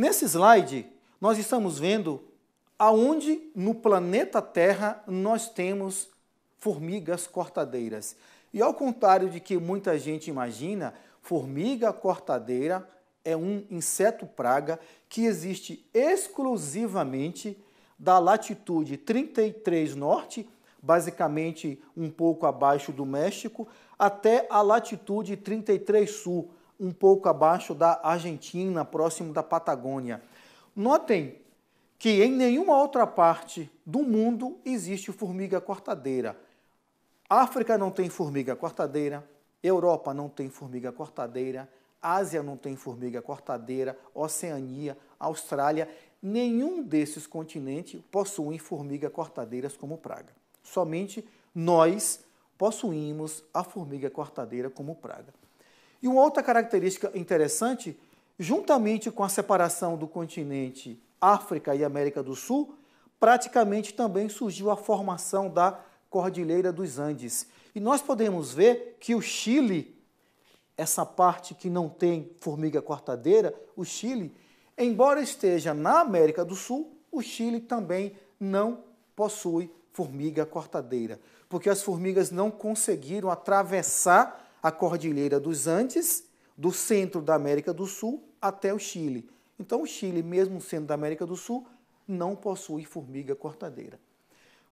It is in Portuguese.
Nesse slide, nós estamos vendo aonde no planeta Terra nós temos formigas cortadeiras. E ao contrário de que muita gente imagina, formiga cortadeira é um inseto praga que existe exclusivamente da latitude 33 norte, basicamente um pouco abaixo do México, até a latitude 33 sul, um pouco abaixo da Argentina, próximo da Patagônia. Notem que em nenhuma outra parte do mundo existe formiga cortadeira. África não tem formiga cortadeira, Europa não tem formiga cortadeira, Ásia não tem formiga cortadeira, Oceania, Austrália, nenhum desses continentes possui formiga cortadeiras como praga. Somente nós possuímos a formiga cortadeira como praga. E uma outra característica interessante, juntamente com a separação do continente África e América do Sul, praticamente também surgiu a formação da Cordilheira dos Andes. E nós podemos ver que o Chile, essa parte que não tem formiga cortadeira, o Chile, embora esteja na América do Sul, o Chile também não possui formiga cortadeira, porque as formigas não conseguiram atravessar a Cordilheira dos Andes, do centro da América do Sul até o Chile. Então, o Chile, mesmo sendo da América do Sul, não possui formiga cortadeira.